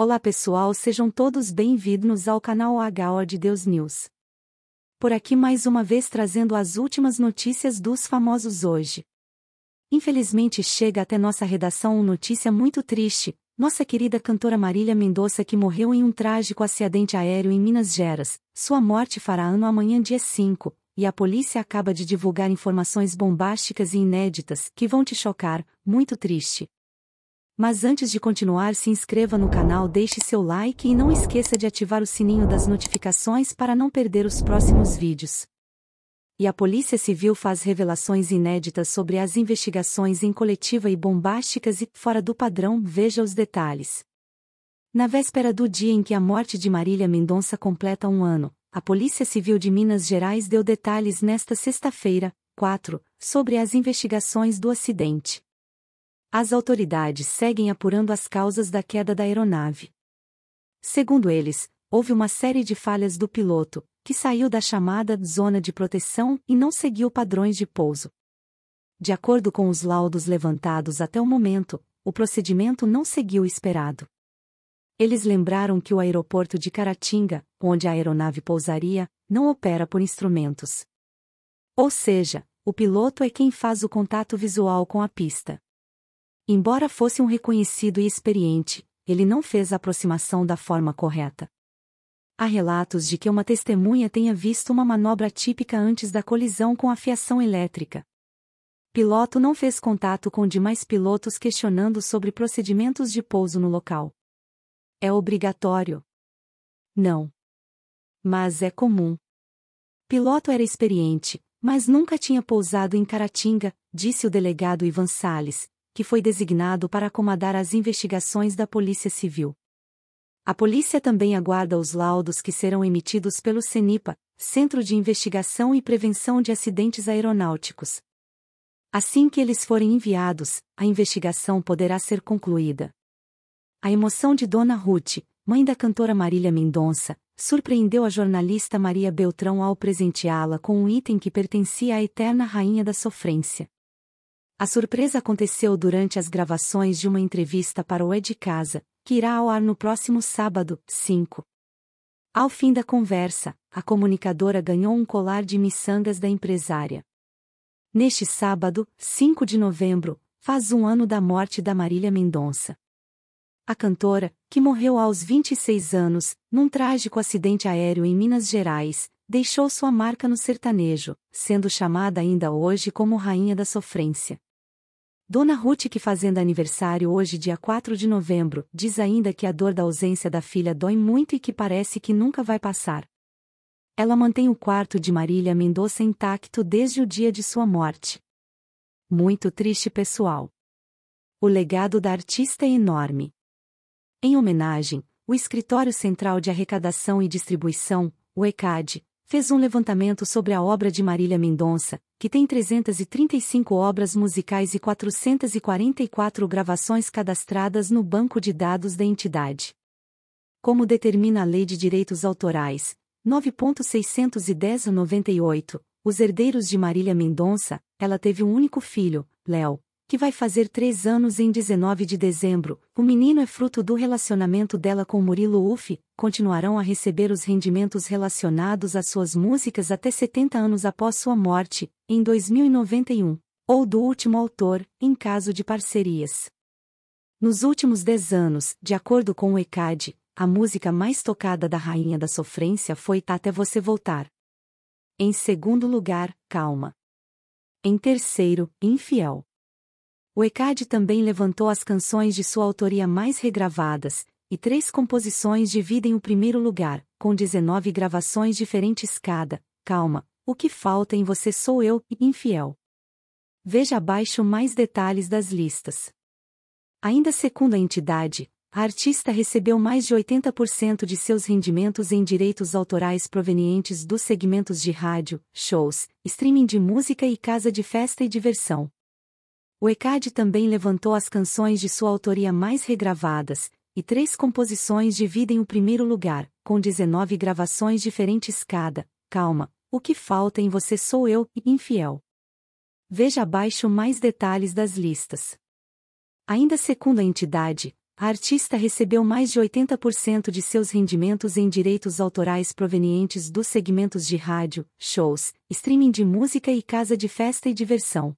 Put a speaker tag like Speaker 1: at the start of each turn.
Speaker 1: Olá pessoal, sejam todos bem-vindos ao canal HO de Deus News. Por aqui mais uma vez trazendo as últimas notícias dos famosos hoje. Infelizmente chega até nossa redação uma notícia muito triste, nossa querida cantora Marília Mendonça que morreu em um trágico acidente aéreo em Minas Gerais, sua morte fará ano amanhã dia 5, e a polícia acaba de divulgar informações bombásticas e inéditas que vão te chocar, muito triste. Mas antes de continuar, se inscreva no canal, deixe seu like e não esqueça de ativar o sininho das notificações para não perder os próximos vídeos. E a Polícia Civil faz revelações inéditas sobre as investigações em coletiva e bombásticas e fora do padrão, veja os detalhes. Na véspera do dia em que a morte de Marília Mendonça completa um ano, a Polícia Civil de Minas Gerais deu detalhes nesta sexta-feira, 4, sobre as investigações do acidente. As autoridades seguem apurando as causas da queda da aeronave. Segundo eles, houve uma série de falhas do piloto, que saiu da chamada zona de proteção e não seguiu padrões de pouso. De acordo com os laudos levantados até o momento, o procedimento não seguiu o esperado. Eles lembraram que o aeroporto de Caratinga, onde a aeronave pousaria, não opera por instrumentos. Ou seja, o piloto é quem faz o contato visual com a pista. Embora fosse um reconhecido e experiente, ele não fez a aproximação da forma correta. Há relatos de que uma testemunha tenha visto uma manobra típica antes da colisão com a fiação elétrica. Piloto não fez contato com demais pilotos questionando sobre procedimentos de pouso no local. É obrigatório? Não. Mas é comum. Piloto era experiente, mas nunca tinha pousado em Caratinga, disse o delegado Ivan Sales, que foi designado para acomodar as investigações da Polícia Civil. A polícia também aguarda os laudos que serão emitidos pelo CENIPA, Centro de Investigação e Prevenção de Acidentes Aeronáuticos. Assim que eles forem enviados, a investigação poderá ser concluída. A emoção de Dona Ruth, mãe da cantora Marília Mendonça, surpreendeu a jornalista Maria Beltrão ao presenteá-la com um item que pertencia à eterna rainha da sofrência. A surpresa aconteceu durante as gravações de uma entrevista para o É de Casa, que irá ao ar no próximo sábado, 5. Ao fim da conversa, a comunicadora ganhou um colar de miçangas da empresária. Neste sábado, 5 de novembro, faz um ano da morte da Marília Mendonça. A cantora, que morreu aos 26 anos, num trágico acidente aéreo em Minas Gerais, deixou sua marca no sertanejo, sendo chamada ainda hoje como Rainha da Sofrência. Dona Ruth que fazendo aniversário hoje dia 4 de novembro, diz ainda que a dor da ausência da filha dói muito e que parece que nunca vai passar. Ela mantém o quarto de Marília Mendonça intacto desde o dia de sua morte. Muito triste pessoal. O legado da artista é enorme. Em homenagem, o Escritório Central de Arrecadação e Distribuição, o ECAD, fez um levantamento sobre a obra de Marília Mendonça, que tem 335 obras musicais e 444 gravações cadastradas no banco de dados da entidade. Como determina a Lei de Direitos Autorais, 9.610 98, os herdeiros de Marília Mendonça, ela teve um único filho, Léo, que vai fazer três anos em 19 de dezembro. O menino é fruto do relacionamento dela com Murilo Uff, continuarão a receber os rendimentos relacionados às suas músicas até 70 anos após sua morte, em 2091, ou do último autor, em caso de parcerias. Nos últimos 10 anos, de acordo com o ECAD, a música mais tocada da Rainha da Sofrência foi Tá Até Você Voltar. Em segundo lugar, Calma. Em terceiro, Infiel. O ECAD também levantou as canções de sua autoria mais regravadas, e três composições dividem o primeiro lugar, com 19 gravações diferentes cada. Calma, o que falta em você sou eu, infiel. Veja abaixo mais detalhes das listas. Ainda segundo a entidade, a artista recebeu mais de 80% de seus rendimentos em direitos autorais provenientes dos segmentos de rádio, shows, streaming de música e casa de festa e diversão. O ECAD também levantou as canções de sua autoria mais regravadas, e três composições dividem o primeiro lugar, com 19 gravações diferentes cada. Calma, o que falta em você sou eu, infiel. Veja abaixo mais detalhes das listas. Ainda segundo a entidade, a artista recebeu mais de 80% de seus rendimentos em direitos autorais provenientes dos segmentos de rádio, shows, streaming de música e casa de festa e diversão.